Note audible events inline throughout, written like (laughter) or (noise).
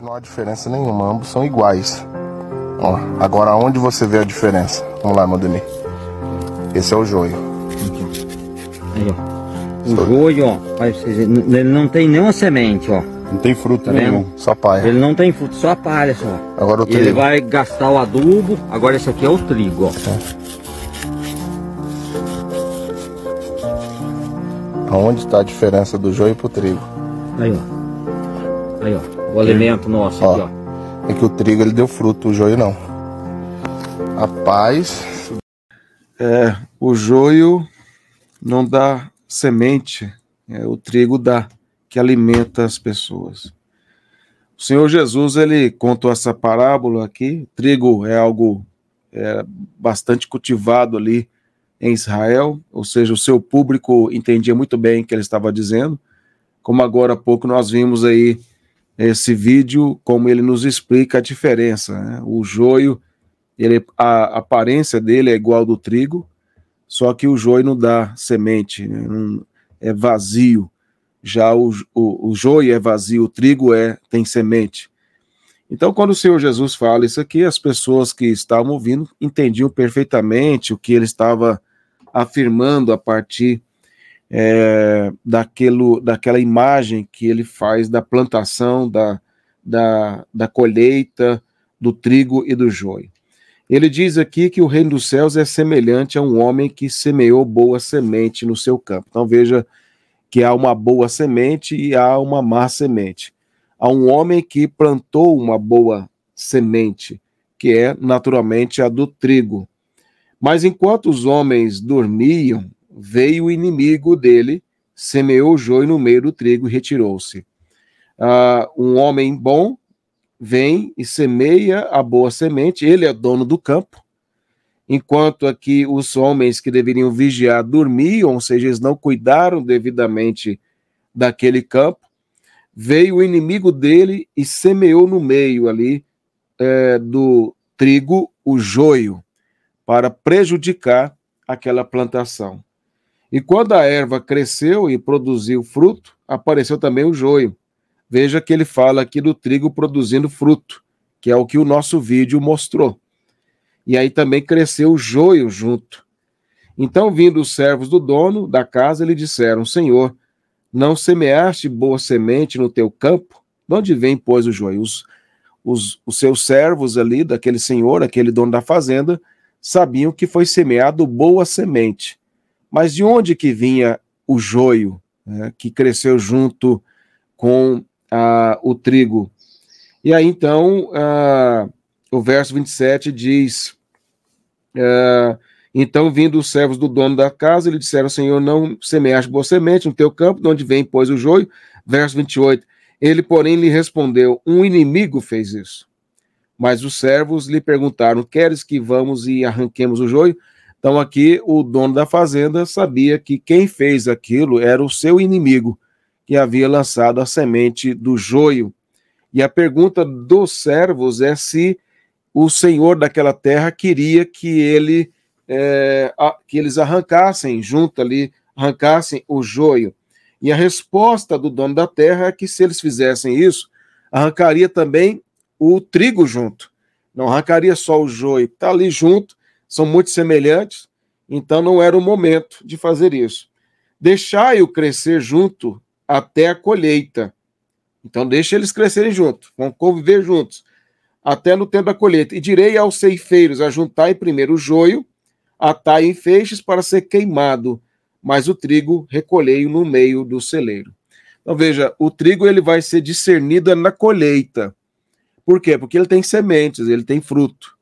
não há diferença nenhuma, ambos são iguais. Ó, agora onde você vê a diferença? Vamos lá, Madeline. Esse é o joio. Aí, ó. O Sou... joio, ó, ele não tem nenhuma semente, ó. Não tem fruto tá nenhum, só palha. Ele não tem fruto, só palha só. Agora o trigo. Ele vai gastar o adubo, agora esse aqui é o trigo, ó. É. Tá. Onde está a diferença do joio pro trigo? Aí, ó. Aí, ó o alimento nosso ó, aqui, ó. É que o trigo ele deu fruto, o joio não. paz. é, o joio não dá semente, é, o trigo dá, que alimenta as pessoas. O Senhor Jesus ele contou essa parábola aqui. O trigo é algo é, bastante cultivado ali em Israel, ou seja, o seu público entendia muito bem o que ele estava dizendo. Como agora há pouco nós vimos aí esse vídeo, como ele nos explica a diferença. Né? O joio, ele, a aparência dele é igual ao do trigo, só que o joio não dá semente, né? não, é vazio. Já o, o, o joio é vazio, o trigo é tem semente. Então, quando o Senhor Jesus fala isso aqui, as pessoas que estavam ouvindo entendiam perfeitamente o que ele estava afirmando a partir é, daquilo, daquela imagem que ele faz da plantação, da, da, da colheita, do trigo e do joio. Ele diz aqui que o reino dos céus é semelhante a um homem que semeou boa semente no seu campo. Então veja que há uma boa semente e há uma má semente. Há um homem que plantou uma boa semente, que é naturalmente a do trigo. Mas enquanto os homens dormiam, veio o inimigo dele, semeou o joio no meio do trigo e retirou-se. Ah, um homem bom vem e semeia a boa semente, ele é dono do campo, enquanto aqui os homens que deveriam vigiar dormiam, ou seja, eles não cuidaram devidamente daquele campo, veio o inimigo dele e semeou no meio ali é, do trigo o joio, para prejudicar aquela plantação. E quando a erva cresceu e produziu fruto, apareceu também o joio. Veja que ele fala aqui do trigo produzindo fruto, que é o que o nosso vídeo mostrou. E aí também cresceu o joio junto. Então, vindo os servos do dono da casa, lhe disseram: Senhor, não semeaste boa semente no teu campo? De onde vem, pois, o joio? Os, os, os seus servos ali, daquele senhor, aquele dono da fazenda, sabiam que foi semeado boa semente. Mas de onde que vinha o joio, né, que cresceu junto com ah, o trigo? E aí, então, ah, o verso 27 diz: ah, Então, vindo os servos do dono da casa, lhe disseram: Senhor, não semeaste boa semente no teu campo, de onde vem, pois, o joio? Verso 28. Ele, porém, lhe respondeu: Um inimigo fez isso. Mas os servos lhe perguntaram: Queres que vamos e arranquemos o joio? Então aqui o dono da fazenda sabia que quem fez aquilo era o seu inimigo, que havia lançado a semente do joio. E a pergunta dos servos é se o senhor daquela terra queria que ele é, a, que eles arrancassem junto ali, arrancassem o joio. E a resposta do dono da terra é que se eles fizessem isso, arrancaria também o trigo junto. Não arrancaria só o joio, está ali junto são muito semelhantes, então não era o momento de fazer isso. Deixai-o crescer junto até a colheita. Então deixe eles crescerem juntos, vão conviver juntos, até no tempo da colheita. E direi aos ceifeiros, ajuntai primeiro o joio, atai em feixes para ser queimado, mas o trigo recolhei no meio do celeiro. Então veja, o trigo ele vai ser discernido na colheita. Por quê? Porque ele tem sementes, ele tem fruto.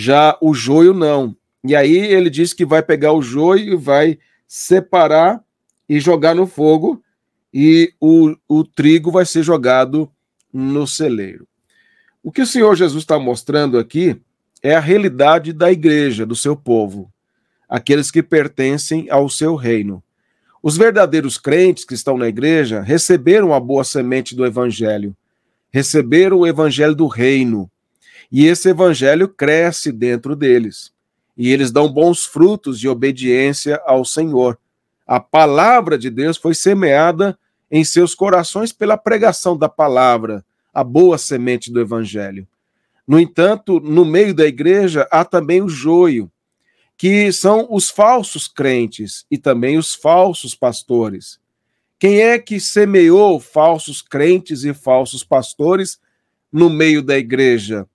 Já o joio não. E aí ele diz que vai pegar o joio e vai separar e jogar no fogo, e o, o trigo vai ser jogado no celeiro. O que o Senhor Jesus está mostrando aqui é a realidade da igreja, do seu povo, aqueles que pertencem ao seu reino. Os verdadeiros crentes que estão na igreja receberam a boa semente do evangelho, receberam o evangelho do reino, e esse evangelho cresce dentro deles. E eles dão bons frutos de obediência ao Senhor. A palavra de Deus foi semeada em seus corações pela pregação da palavra, a boa semente do evangelho. No entanto, no meio da igreja há também o joio, que são os falsos crentes e também os falsos pastores. Quem é que semeou falsos crentes e falsos pastores no meio da igreja?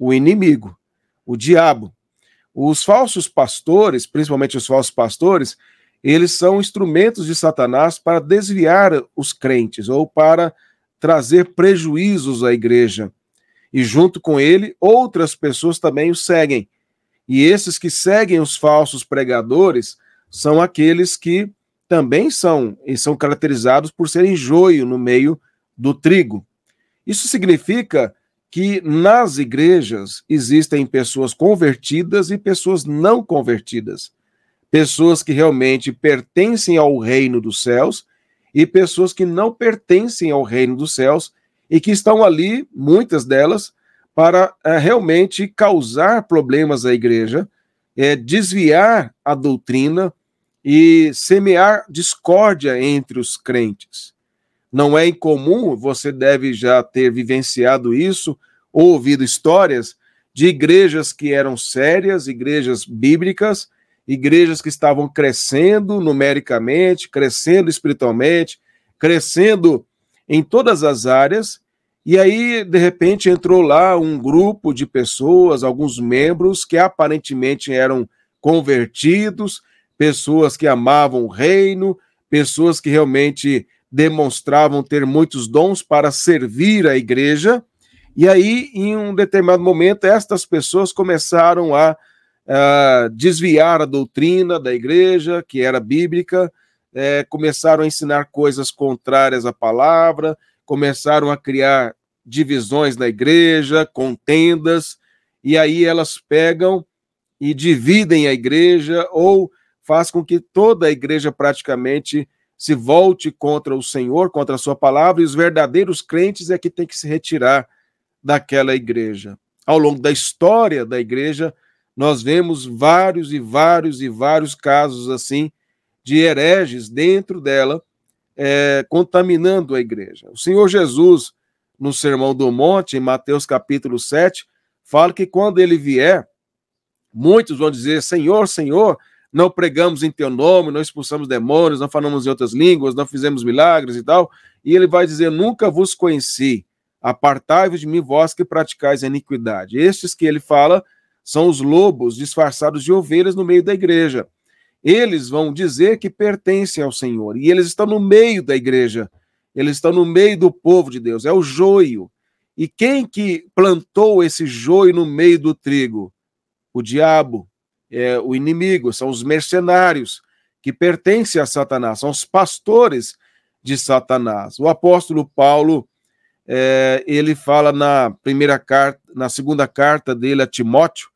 o inimigo, o diabo. Os falsos pastores, principalmente os falsos pastores, eles são instrumentos de Satanás para desviar os crentes ou para trazer prejuízos à igreja. E junto com ele, outras pessoas também o seguem. E esses que seguem os falsos pregadores são aqueles que também são e são caracterizados por serem joio no meio do trigo. Isso significa que nas igrejas existem pessoas convertidas e pessoas não convertidas. Pessoas que realmente pertencem ao reino dos céus e pessoas que não pertencem ao reino dos céus e que estão ali, muitas delas, para é, realmente causar problemas à igreja, é, desviar a doutrina e semear discórdia entre os crentes. Não é incomum, você deve já ter vivenciado isso, ou ouvido histórias de igrejas que eram sérias, igrejas bíblicas, igrejas que estavam crescendo numericamente, crescendo espiritualmente, crescendo em todas as áreas, e aí, de repente, entrou lá um grupo de pessoas, alguns membros que aparentemente eram convertidos, pessoas que amavam o reino, pessoas que realmente demonstravam ter muitos dons para servir a igreja. E aí, em um determinado momento, estas pessoas começaram a, a desviar a doutrina da igreja, que era bíblica, é, começaram a ensinar coisas contrárias à palavra, começaram a criar divisões na igreja, contendas, e aí elas pegam e dividem a igreja ou faz com que toda a igreja praticamente se volte contra o Senhor, contra a sua palavra, e os verdadeiros crentes é que tem que se retirar daquela igreja. Ao longo da história da igreja, nós vemos vários e vários e vários casos assim de hereges dentro dela, é, contaminando a igreja. O Senhor Jesus, no Sermão do Monte, em Mateus capítulo 7, fala que quando ele vier, muitos vão dizer: Senhor, Senhor, não pregamos em teu nome, não expulsamos demônios, não falamos em outras línguas, não fizemos milagres e tal. E ele vai dizer: Nunca vos conheci, apartai-vos de mim, vós que praticais a iniquidade. Estes que ele fala são os lobos disfarçados de ovelhas no meio da igreja. Eles vão dizer que pertencem ao Senhor, e eles estão no meio da igreja, eles estão no meio do povo de Deus, é o joio. E quem que plantou esse joio no meio do trigo? O diabo, é, o inimigo, são os mercenários que pertencem a Satanás, são os pastores de Satanás. O apóstolo Paulo, é, ele fala na primeira carta, na segunda carta dele a Timóteo,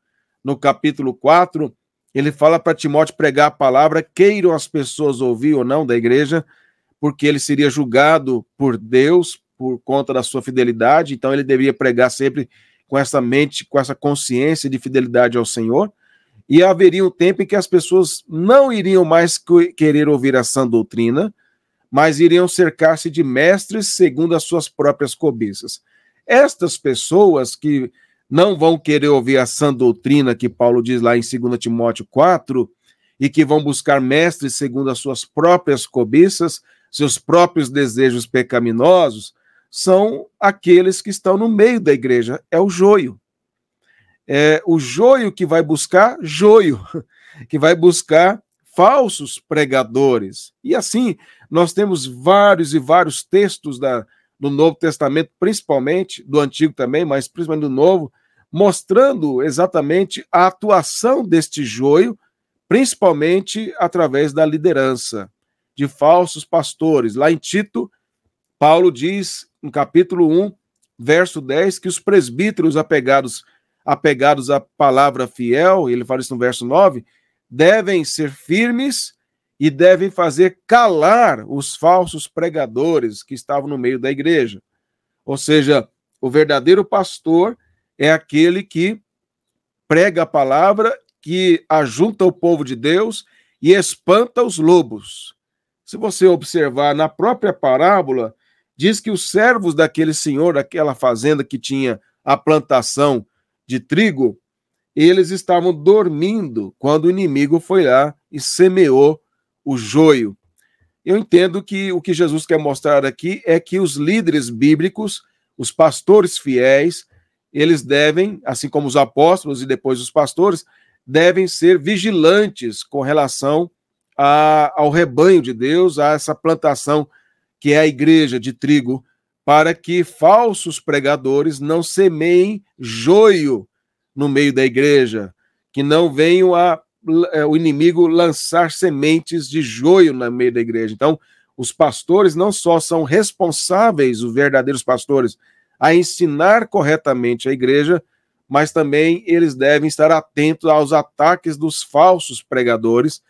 no capítulo 4, ele fala para Timóteo pregar a palavra, queiram as pessoas ouvir ou não da igreja, porque ele seria julgado por Deus por conta da sua fidelidade, então ele deveria pregar sempre com essa mente, com essa consciência de fidelidade ao Senhor e haveria um tempo em que as pessoas não iriam mais querer ouvir a sã doutrina, mas iriam cercar-se de mestres segundo as suas próprias cobiças. Estas pessoas que não vão querer ouvir a sã doutrina que Paulo diz lá em 2 Timóteo 4, e que vão buscar mestres segundo as suas próprias cobiças, seus próprios desejos pecaminosos, são aqueles que estão no meio da igreja, é o joio é o joio que vai buscar joio, (laughs) que vai buscar falsos pregadores. E assim, nós temos vários e vários textos da, do Novo Testamento, principalmente, do Antigo também, mas principalmente do Novo, mostrando exatamente a atuação deste joio, principalmente através da liderança de falsos pastores. Lá em Tito, Paulo diz, no capítulo 1, verso 10, que os presbíteros apegados apegados à palavra fiel, ele fala isso no verso 9, devem ser firmes e devem fazer calar os falsos pregadores que estavam no meio da igreja. Ou seja, o verdadeiro pastor é aquele que prega a palavra, que ajunta o povo de Deus e espanta os lobos. Se você observar na própria parábola, diz que os servos daquele senhor, daquela fazenda que tinha a plantação de trigo, eles estavam dormindo quando o inimigo foi lá e semeou o joio. Eu entendo que o que Jesus quer mostrar aqui é que os líderes bíblicos, os pastores fiéis, eles devem, assim como os apóstolos e depois os pastores, devem ser vigilantes com relação a, ao rebanho de Deus, a essa plantação que é a igreja de trigo para que falsos pregadores não semeiem joio no meio da igreja, que não venham a, é, o inimigo lançar sementes de joio no meio da igreja. Então, os pastores não só são responsáveis, os verdadeiros pastores, a ensinar corretamente a igreja, mas também eles devem estar atentos aos ataques dos falsos pregadores,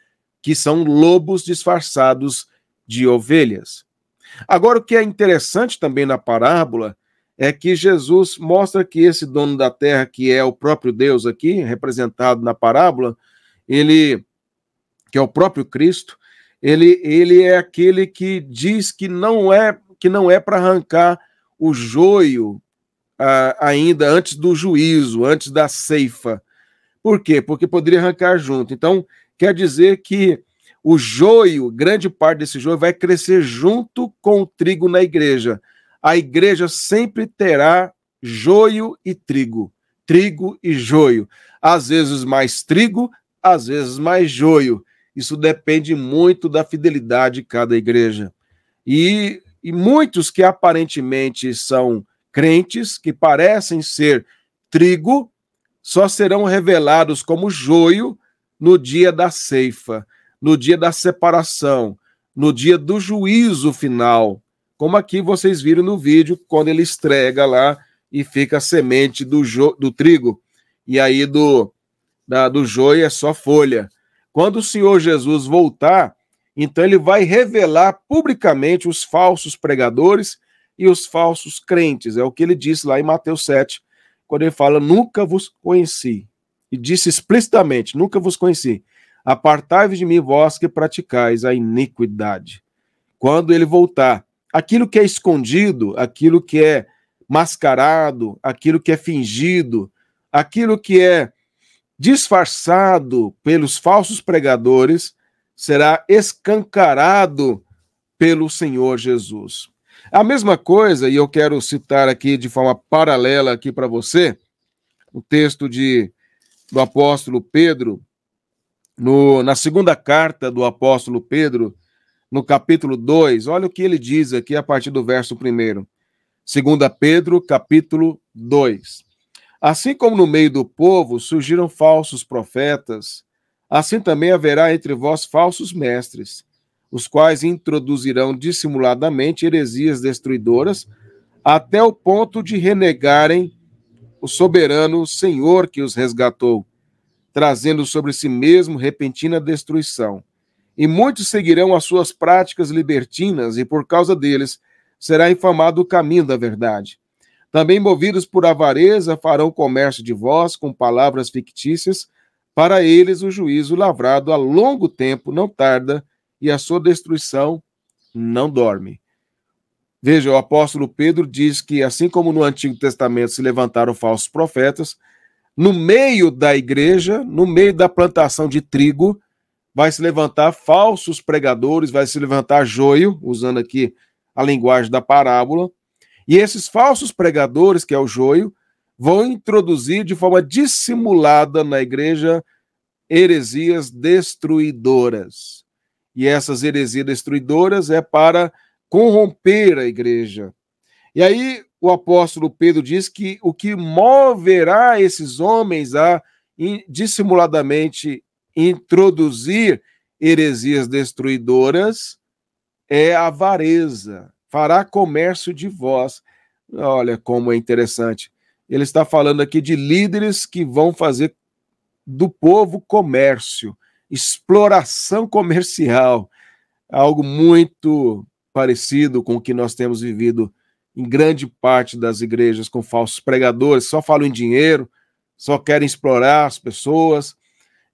que são lobos disfarçados de ovelhas. Agora, o que é interessante também na parábola é que Jesus mostra que esse dono da terra, que é o próprio Deus aqui, representado na parábola, ele, que é o próprio Cristo, ele, ele é aquele que diz que não é que não é para arrancar o joio ah, ainda antes do juízo, antes da ceifa. Por quê? Porque poderia arrancar junto. Então, quer dizer que o joio, grande parte desse joio, vai crescer junto com o trigo na igreja. A igreja sempre terá joio e trigo. Trigo e joio. Às vezes mais trigo, às vezes mais joio. Isso depende muito da fidelidade de cada igreja. E, e muitos que aparentemente são crentes, que parecem ser trigo, só serão revelados como joio no dia da ceifa no dia da separação, no dia do juízo final, como aqui vocês viram no vídeo, quando ele estrega lá e fica a semente do, jo, do trigo, e aí do, da, do joio é só folha. Quando o Senhor Jesus voltar, então ele vai revelar publicamente os falsos pregadores e os falsos crentes. É o que ele disse lá em Mateus 7, quando ele fala: Nunca vos conheci. E disse explicitamente: Nunca vos conheci. Apartai-vos de mim, vós que praticais a iniquidade. Quando ele voltar, aquilo que é escondido, aquilo que é mascarado, aquilo que é fingido, aquilo que é disfarçado pelos falsos pregadores, será escancarado pelo Senhor Jesus. A mesma coisa, e eu quero citar aqui de forma paralela aqui para você, o texto de do apóstolo Pedro, no, na segunda carta do apóstolo Pedro, no capítulo 2, olha o que ele diz aqui a partir do verso 1. Segunda Pedro, capítulo 2. Assim como no meio do povo surgiram falsos profetas, assim também haverá entre vós falsos mestres, os quais introduzirão dissimuladamente heresias destruidoras, até o ponto de renegarem o soberano Senhor que os resgatou trazendo sobre si mesmo repentina destruição. E muitos seguirão as suas práticas libertinas, e por causa deles será infamado o caminho da verdade. Também, movidos por avareza, farão comércio de vós com palavras fictícias. Para eles, o juízo lavrado a longo tempo não tarda, e a sua destruição não dorme. Veja, o apóstolo Pedro diz que, assim como no Antigo Testamento se levantaram falsos profetas, no meio da igreja, no meio da plantação de trigo, vai se levantar falsos pregadores, vai se levantar joio, usando aqui a linguagem da parábola. E esses falsos pregadores, que é o joio, vão introduzir de forma dissimulada na igreja heresias destruidoras. E essas heresias destruidoras é para corromper a igreja. E aí o apóstolo Pedro diz que o que moverá esses homens a dissimuladamente introduzir heresias destruidoras é a avareza. Fará comércio de vós. Olha como é interessante. Ele está falando aqui de líderes que vão fazer do povo comércio, exploração comercial, algo muito parecido com o que nós temos vivido em grande parte das igrejas com falsos pregadores, só falam em dinheiro, só querem explorar as pessoas,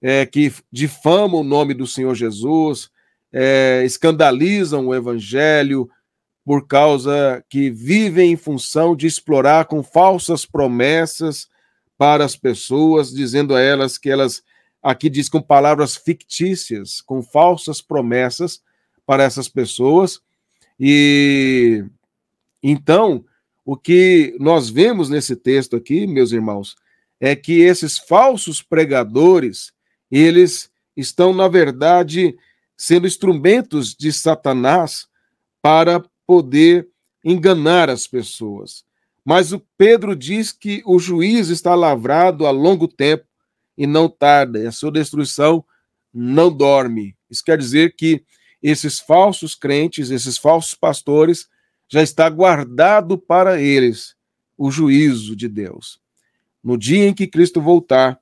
é, que difamam o nome do Senhor Jesus, é, escandalizam o evangelho por causa que vivem em função de explorar com falsas promessas para as pessoas, dizendo a elas que elas, aqui diz com palavras fictícias, com falsas promessas para essas pessoas, e então, o que nós vemos nesse texto aqui, meus irmãos, é que esses falsos pregadores, eles estão, na verdade, sendo instrumentos de Satanás para poder enganar as pessoas. Mas o Pedro diz que o juízo está lavrado há longo tempo e não tarda, e a sua destruição não dorme. Isso quer dizer que esses falsos crentes, esses falsos pastores, já está guardado para eles o juízo de Deus. No dia em que Cristo voltar,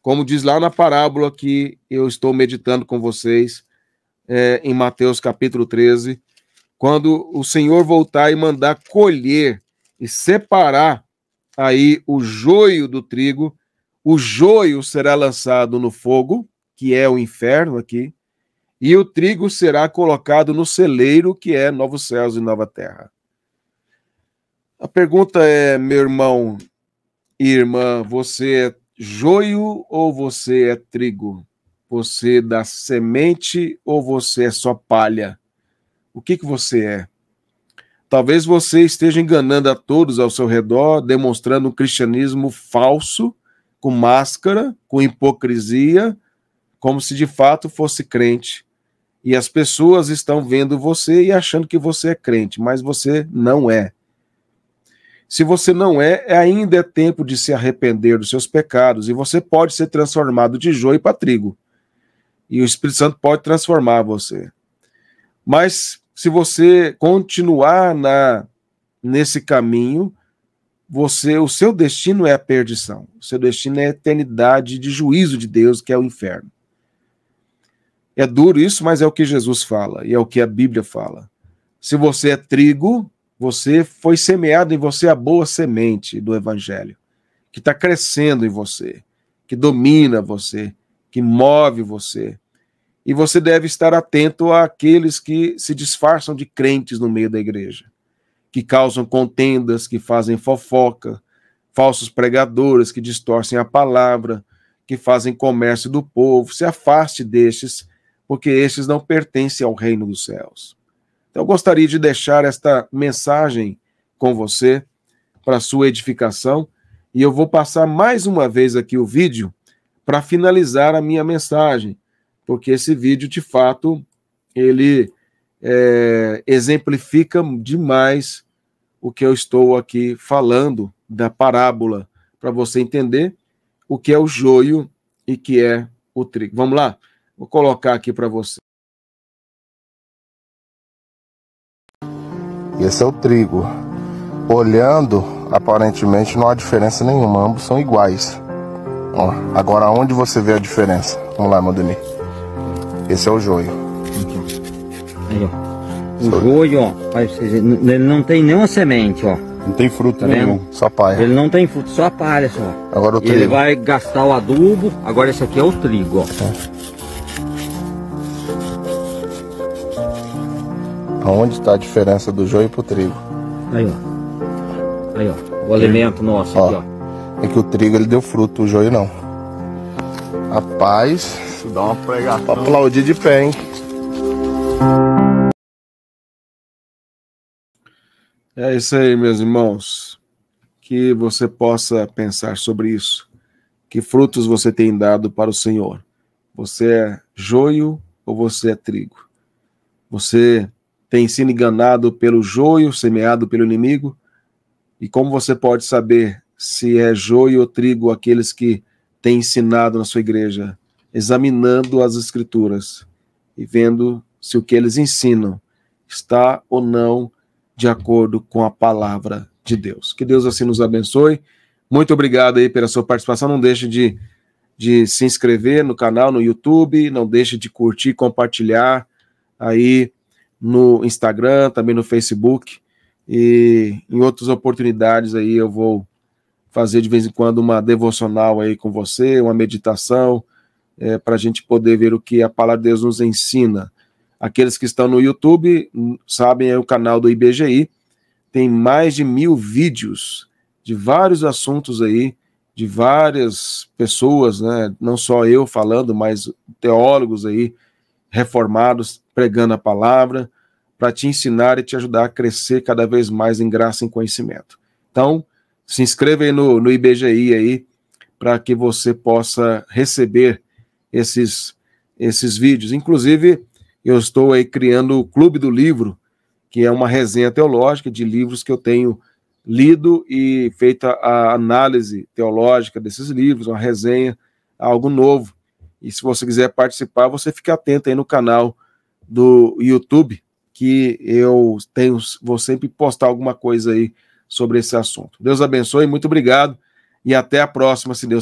como diz lá na parábola que eu estou meditando com vocês, é, em Mateus capítulo 13, quando o Senhor voltar e mandar colher e separar aí o joio do trigo, o joio será lançado no fogo, que é o inferno aqui, e o trigo será colocado no celeiro que é novos céus e nova terra. A pergunta é, meu irmão e irmã, você é joio ou você é trigo? Você é dá semente ou você é só palha? O que, que você é? Talvez você esteja enganando a todos ao seu redor, demonstrando um cristianismo falso, com máscara, com hipocrisia, como se de fato fosse crente. E as pessoas estão vendo você e achando que você é crente, mas você não é. Se você não é, ainda é tempo de se arrepender dos seus pecados e você pode ser transformado de joio para trigo. E o Espírito Santo pode transformar você. Mas se você continuar na nesse caminho, você o seu destino é a perdição. O seu destino é a eternidade de juízo de Deus, que é o inferno. É duro isso, mas é o que Jesus fala e é o que a Bíblia fala. Se você é trigo, você foi semeado em você é a boa semente do Evangelho, que está crescendo em você, que domina você, que move você. E você deve estar atento àqueles que se disfarçam de crentes no meio da igreja, que causam contendas, que fazem fofoca, falsos pregadores que distorcem a palavra, que fazem comércio do povo. Se afaste destes porque estes não pertencem ao reino dos céus. Então, eu gostaria de deixar esta mensagem com você, para sua edificação, e eu vou passar mais uma vez aqui o vídeo para finalizar a minha mensagem, porque esse vídeo, de fato, ele é, exemplifica demais o que eu estou aqui falando da parábola, para você entender o que é o joio e que é o trigo. Vamos lá? Vou colocar aqui para você. Esse é o trigo. Olhando, aparentemente não há diferença nenhuma, ambos são iguais. Ó, agora onde você vê a diferença? Vamos lá, Modemir. Esse é o joio. Aí, ó. O Sobre. joio, ó, ele não tem nenhuma semente, ó. Não tem fruto tá nenhum, só palha. Ele não tem fruto, só palha só. Agora o trigo. Ele vai gastar o adubo, agora esse aqui é o trigo, ó. É. Onde está a diferença do joio para o trigo? Aí, ó. Aí, ó. O alimento nosso ó, aqui, ó. É que o trigo ele deu fruto, o joio não. Rapaz, isso dá uma pregação. Pra aplaudir de pé, hein? É isso aí, meus irmãos. Que você possa pensar sobre isso. Que frutos você tem dado para o Senhor? Você é joio ou você é trigo? Você tem sido enganado pelo joio, semeado pelo inimigo? E como você pode saber se é joio ou trigo aqueles que têm ensinado na sua igreja? Examinando as escrituras e vendo se o que eles ensinam está ou não de acordo com a palavra de Deus. Que Deus assim nos abençoe. Muito obrigado aí pela sua participação. Não deixe de, de se inscrever no canal no YouTube, não deixe de curtir, compartilhar aí no Instagram, também no Facebook e em outras oportunidades aí eu vou fazer de vez em quando uma devocional aí com você, uma meditação, é, para a gente poder ver o que a palavra de Deus nos ensina. Aqueles que estão no YouTube hum, sabem, é o canal do IBGI, tem mais de mil vídeos de vários assuntos aí, de várias pessoas, né? não só eu falando, mas teólogos aí, reformados, pregando a palavra, para te ensinar e te ajudar a crescer cada vez mais em graça e conhecimento. Então, se inscreva aí no, no IBGI aí, para que você possa receber esses, esses vídeos. Inclusive, eu estou aí criando o Clube do Livro, que é uma resenha teológica de livros que eu tenho lido e feita a análise teológica desses livros, uma resenha, algo novo. E se você quiser participar, você fica atento aí no canal do YouTube, que eu tenho, vou sempre postar alguma coisa aí sobre esse assunto. Deus abençoe, muito obrigado e até a próxima, se Deus